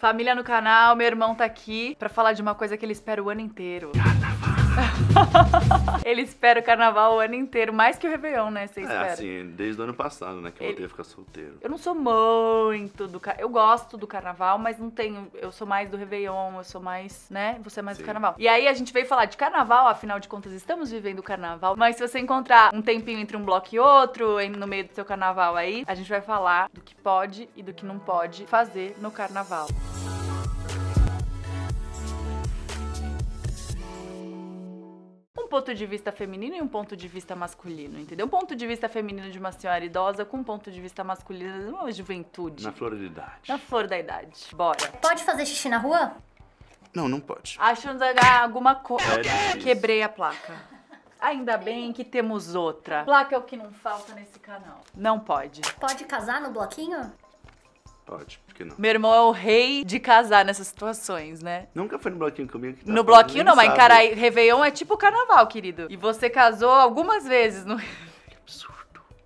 Família no canal, meu irmão tá aqui pra falar de uma coisa que ele espera o ano inteiro. ele espera o carnaval o ano inteiro, mais que o Réveillon, né? Você é, espera. É, assim, desde o ano passado, né? Que eu ele... voltei a ficar solteiro. Eu não sou muito do carnaval. Eu gosto do carnaval, mas não tenho. Eu sou mais do Réveillon, eu sou mais, né? Você é mais Sim. do carnaval. E aí a gente veio falar de carnaval, afinal de contas, estamos vivendo o carnaval. Mas se você encontrar um tempinho entre um bloco e outro, no meio do seu carnaval aí, a gente vai falar do que pode e do que não pode fazer no carnaval. ponto de vista feminino e um ponto de vista masculino, entendeu? Um ponto de vista feminino de uma senhora idosa com um ponto de vista masculino de uma juventude. Na flor da idade. Na flor da idade. Bora. Pode fazer xixi na rua? Não, não pode. Acho alguma coisa. É Quebrei a placa. Ainda bem que temos outra. Placa é o que não falta nesse canal. Não pode. Pode casar no bloquinho? Pode, por que não? Meu irmão é o rei de casar nessas situações, né? Nunca foi no bloquinho comigo. Tá no bloquinho não, mas em Carai, Réveillon é tipo carnaval, querido. E você casou algumas vezes no. Que absurdo.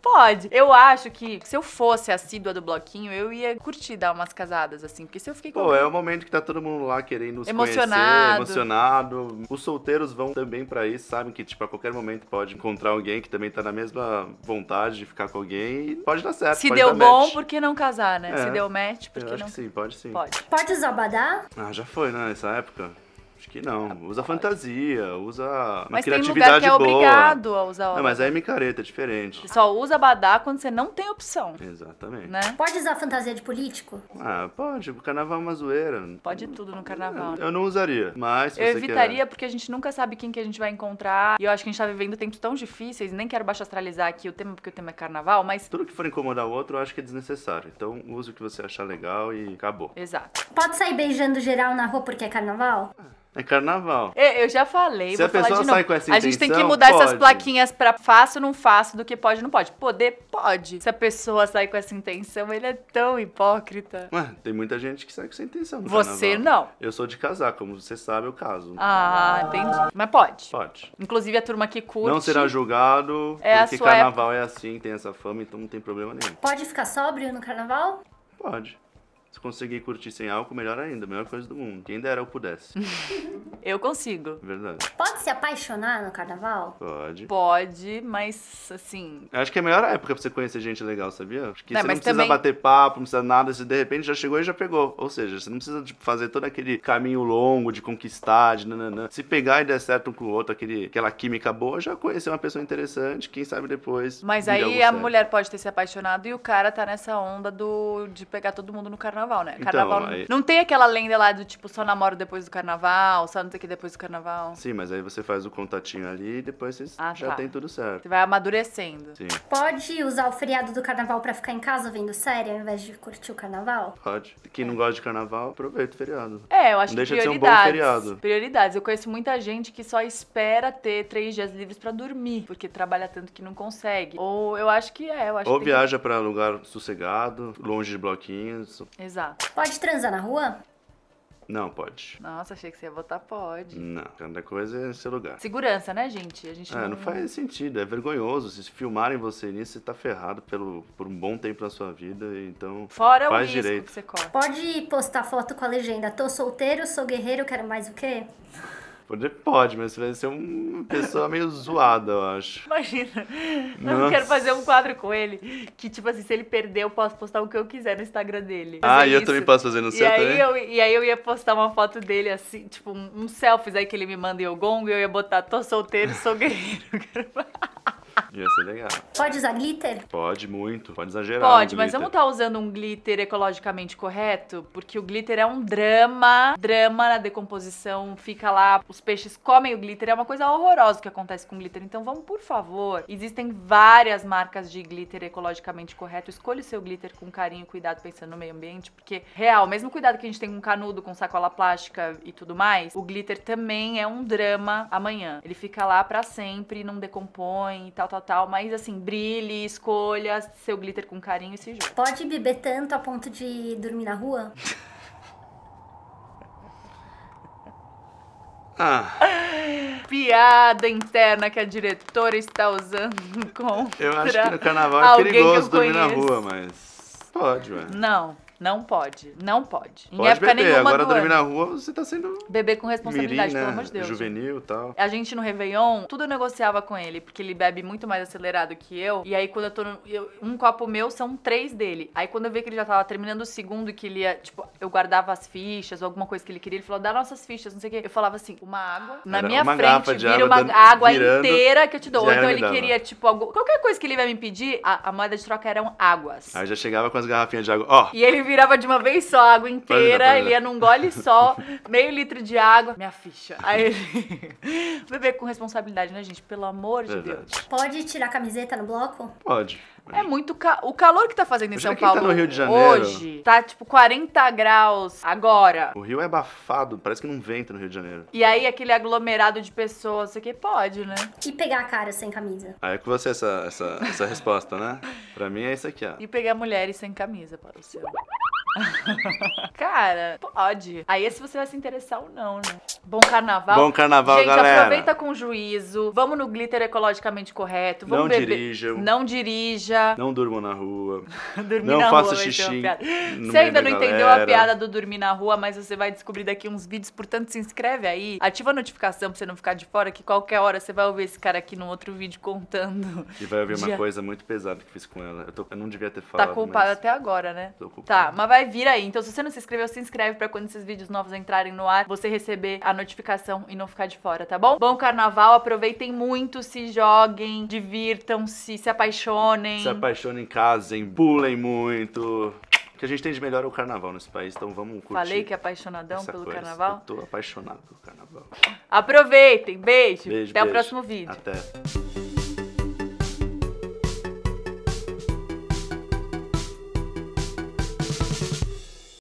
Pode. Eu acho que se eu fosse assídua do bloquinho, eu ia curtir dar umas casadas, assim. Porque se eu fiquei com. Pô, é o momento que tá todo mundo lá querendo se emocionado. conhecer, emocionado. Os solteiros vão também para isso, sabem que, tipo, a qualquer momento pode encontrar alguém que também tá na mesma vontade de ficar com alguém e pode dar certo. Se deu bom, match. por que não casar, né? É. Se deu match, por que não? Acho que sim, pode sim. Pode. Portas Abadá? Ah, já foi, né? Nessa época. Acho que não. Usa fantasia, usa uma mas criatividade Mas tem lugar que é obrigado boa. a usar óculos. Não, mas aí é micareta, é diferente. só usa badá quando você não tem opção. Exatamente. Né? Pode usar fantasia de político? Ah, pode. O carnaval é uma zoeira. Pode tudo no carnaval. Eu, eu não usaria, mas Eu evitaria quer... porque a gente nunca sabe quem que a gente vai encontrar. E eu acho que a gente tá vivendo tempos tão difíceis. Nem quero baixo astralizar aqui o tema, porque o tema é carnaval, mas... Tudo que for incomodar o outro, eu acho que é desnecessário. Então, use o que você achar legal e acabou. Exato. Pode sair beijando geral na rua porque é carnaval? Ah. É carnaval. É, eu já falei. Se a pessoa sai com essa intenção, A gente tem que mudar pode. essas plaquinhas pra faço, não faço, do que pode, não pode. Poder, pode. Se a pessoa sai com essa intenção, ele é tão hipócrita. Ué, tem muita gente que sai com essa intenção. Você carnaval. não. Eu sou de casar, como você sabe, eu caso. Ah, entendi. Mas pode. Pode. Inclusive a turma que curte. Não será julgado, é porque carnaval época. é assim, tem essa fama, então não tem problema nenhum. Pode ficar sóbrio no carnaval? Pode. Se conseguir curtir sem álcool, melhor ainda, melhor coisa do mundo. Quem dera eu pudesse. eu consigo. Verdade. Pode se apaixonar no carnaval? Pode. Pode, mas assim. Eu acho que é a melhor época pra você conhecer gente legal, sabia? Acho que não, você não precisa também... bater papo, não precisa nada, se de repente já chegou e já pegou. Ou seja, você não precisa tipo, fazer todo aquele caminho longo de conquistar, de nananã. Se pegar e der certo um com o outro, aquele, aquela química boa, já conhecer uma pessoa interessante, quem sabe depois. Mas aí a certo. mulher pode ter se apaixonado e o cara tá nessa onda do, de pegar todo mundo no carnaval carnaval, né? Então, carnaval então, não, aí... não tem aquela lenda lá do tipo só namoro depois do carnaval, só não sei o que depois do carnaval. Sim, mas aí você faz o contatinho ali e depois você ah, já tá. tem tudo certo. Você vai amadurecendo. Sim. Pode usar o feriado do carnaval para ficar em casa vendo série ao invés de curtir o carnaval? Pode. Quem não gosta de carnaval, aproveita o feriado. É, eu acho não que deixa De ser um bom feriado. Prioridades. Eu conheço muita gente que só espera ter três dias livres para dormir, porque trabalha tanto que não consegue. Ou eu acho que é, eu acho Ou que viaja tem... para lugar sossegado, longe de bloquinhos. Exato transar? Pode transar na rua? Não, pode. Nossa, achei que você ia botar pode. Não, cada coisa é seu lugar. Segurança, né, gente? A gente ah, não... não faz sentido, é vergonhoso. Se filmarem você nisso, você tá ferrado pelo, por um bom tempo na sua vida, então Fora faz o risco direito. que você corta. Pode postar foto com a legenda, tô solteiro, sou guerreiro, quero mais o quê? Poder pode, mas você vai ser uma pessoa meio zoada, eu acho. Imagina. Nossa. Eu quero fazer um quadro com ele. Que, tipo assim, se ele perder, eu posso postar o que eu quiser no Instagram dele. ah, e isso. eu também posso fazer no e seu aí também? Eu, e aí eu ia postar uma foto dele, assim, tipo, um, selfie aí que ele me manda em Ogongo e eu ia botar, tô solteiro, sou guerreiro. Ia ser legal. Pode usar glitter? Pode, muito. Pode exagerar. Pode, mas vamos estar tá usando um glitter ecologicamente correto? Porque o glitter é um drama. Drama na decomposição, fica lá, os peixes comem o glitter. É uma coisa horrorosa o que acontece com glitter. Então vamos, por favor. Existem várias marcas de glitter ecologicamente correto. Escolha o seu glitter com carinho, cuidado, pensando no meio ambiente. Porque, real, mesmo cuidado que a gente tem com canudo, com sacola plástica e tudo mais, o glitter também é um drama amanhã. Ele fica lá para sempre, não decompõe e tal, tal, tal, mas assim, brilhe, escolha seu glitter com carinho e se jogue. Pode beber tanto a ponto de dormir na rua? Ah. Piada interna que a diretora está usando contra Eu acho que no carnaval é perigoso dormir na rua, mas pode, ué. Não, não pode, não pode. Em pode época beber. nenhuma Agora dormir na rua, você tá sendo. Beber com responsabilidade, mirim, né? pelo amor de Deus. Juvenil e tal. A gente no Réveillon, tudo eu negociava com ele, porque ele bebe muito mais acelerado que eu. E aí, quando eu tô. No, eu, um copo meu são três dele. Aí, quando eu vi que ele já tava terminando o segundo e que ele ia. Tipo, eu guardava as fichas ou alguma coisa que ele queria, ele falou: dá nossas fichas, não sei o quê. Eu falava assim: uma água. Na Era minha frente, vira água uma dando, água virando, inteira que eu te dou. Então, ele queria, tipo, algum, qualquer coisa que ele vai me pedir, a, a moeda de troca eram águas. Aí já chegava com as garrafinhas de água. Ó. Oh. E ele virava de uma vez só a água inteira, ele ia num gole só, meio litro de água, minha ficha. Aí ele. Beber com responsabilidade, né, gente? Pelo amor de Deus. Pode tirar a camiseta no bloco? Pode. É muito ca... o calor que tá fazendo em São Paulo. Tá no Rio de Janeiro. Hoje tá tipo 40 graus agora. O Rio é abafado, parece que não venta no Rio de Janeiro. E aí aquele aglomerado de pessoas, isso aqui pode, né? E pegar a cara sem camisa. Aí ah, é com você essa, essa, essa resposta, né? Pra mim é isso aqui, ó. E pegar mulheres sem camisa para o seu. Cara, pode. Aí é se você vai se interessar ou não, né? Bom carnaval. Bom carnaval, Gente, galera. aproveita com juízo. Vamos no glitter ecologicamente correto. Vamos não beber. Não dirija. Não durmam na rua. dormir não na faça rua, é xixi. Você ainda não galera. entendeu a piada do dormir na rua, mas você vai descobrir daqui uns vídeos. Portanto, se inscreve aí. Ativa a notificação pra você não ficar de fora, que qualquer hora você vai ouvir esse cara aqui num outro vídeo contando. E vai ouvir de... uma coisa muito pesada que fiz com ela. Eu, tô... Eu não devia ter tá falado. Tá culpada mas... até agora, né? Tô culpada. Tá, mas vai vai vir aí. Então, se você não se inscreveu, se inscreve para quando esses vídeos novos entrarem no ar, você receber a notificação e não ficar de fora, tá bom? Bom carnaval, aproveitem muito, se joguem, divirtam-se, se apaixonem. Se apaixonem, casem, pulem muito que a gente tem de melhor é o carnaval nesse país, então vamos curtir. Falei que é apaixonadão pelo coisa. carnaval? Eu tô apaixonado pelo carnaval. Aproveitem, beijo. beijo Até beijo. o próximo vídeo. Até.